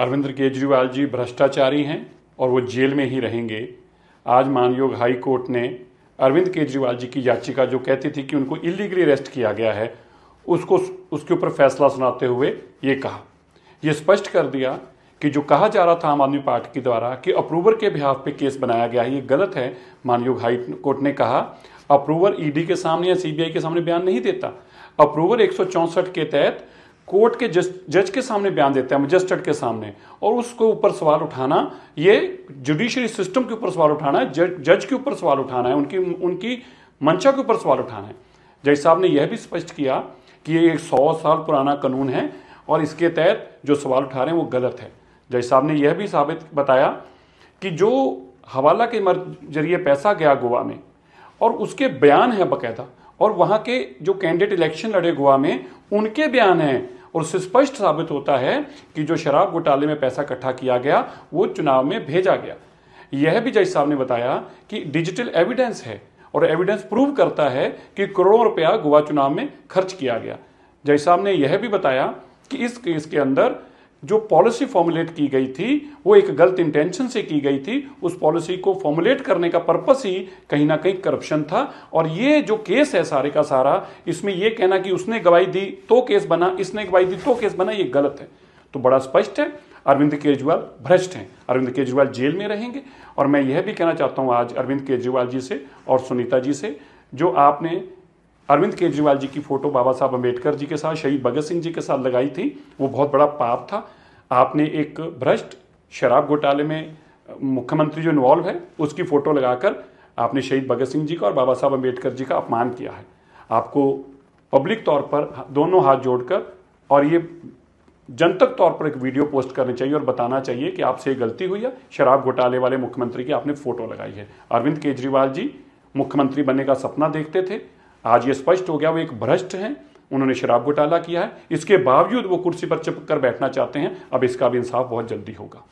अरविंद केजरीवाल जी भ्रष्टाचारी हैं और वो जेल में ही रहेंगे आज मानयोग हाई कोर्ट ने अरविंद केजरीवाल जी की याचिका जो कहती थी कि उनको इलीगली अरेस्ट किया गया है उसको उसके ऊपर फैसला सुनाते हुए ये कहा ये स्पष्ट कर दिया कि जो कहा जा रहा था आम आदमी पार्टी के द्वारा कि अप्रूवर के बिहाफ पे केस बनाया गया है ये गलत है मानयोग हाई कोर्ट ने कहा अप्रूवर ईडी के सामने या सीबीआई के सामने बयान नहीं देता अप्रूवर एक के तहत कोर्ट के जज जज के सामने बयान देता है मजिस्ट्रेट के सामने और उसको ऊपर सवाल उठाना ये जुडिशरी सिस्टम के ऊपर सवाल उठाना है जज जज के ऊपर सवाल उठाना है उनकी उनकी मंशा के ऊपर सवाल उठाना है जज साहब ने यह भी स्पष्ट किया कि ये एक सौ साल पुराना कानून है और इसके तहत जो सवाल उठा रहे हैं वो गलत है जज साहब ने यह भी साबित बताया कि जो हवाला के जरिए पैसा गया गोवा में और उसके बयान है बाकायदा और वहाँ के जो कैंडिडेट इलेक्शन लड़े गोवा में उनके बयान हैं और उससे स्पष्ट साबित होता है कि जो शराब घोटाले में पैसा इकट्ठा किया गया वो चुनाव में भेजा गया यह भी जज साहब ने बताया कि डिजिटल एविडेंस है और एविडेंस प्रूव करता है कि करोड़ों रुपया गोवा चुनाव में खर्च किया गया जज साहब ने यह भी बताया कि इस केस के अंदर जो पॉलिसी फॉर्मुलेट की गई थी वो एक गलत इंटेंशन से की गई थी उस पॉलिसी को फॉर्मुलेट करने का पर्पस ही कहीं ना कहीं करप्शन था और ये जो केस है सारे का सारा इसमें यह कहना कि उसने गवाही दी तो केस बना इसने गवाही दी तो केस बना ये गलत है तो बड़ा स्पष्ट है अरविंद केजरीवाल भ्रष्ट हैं अरविंद केजरीवाल जेल में रहेंगे और मैं यह भी कहना चाहता हूँ आज अरविंद केजरीवाल जी से और सुनीता जी से जो आपने अरविंद केजरीवाल जी की फोटो बाबा साहब अम्बेडकर जी के साथ शहीद भगत सिंह जी के साथ लगाई थी वो बहुत बड़ा पाप था आपने एक भ्रष्ट शराब घोटाले में मुख्यमंत्री जो इन्वॉल्व है उसकी फ़ोटो लगाकर आपने शहीद भगत सिंह जी का और बाबा साहब अम्बेडकर जी का अपमान किया है आपको पब्लिक तौर पर दोनों हाथ जोड़कर और ये जनतक तौर पर एक वीडियो पोस्ट करनी चाहिए और बताना चाहिए कि आपसे ये गलती हुई है शराब घोटाले वाले मुख्यमंत्री की आपने फ़ोटो लगाई है अरविंद केजरीवाल जी मुख्यमंत्री बनने का सपना देखते थे आज ये स्पष्ट हो गया वो एक भ्रष्ट हैं उन्होंने शराब घोटाला किया है इसके बावजूद वो कुर्सी पर चिपक कर बैठना चाहते हैं अब इसका भी इंसाफ बहुत जल्दी होगा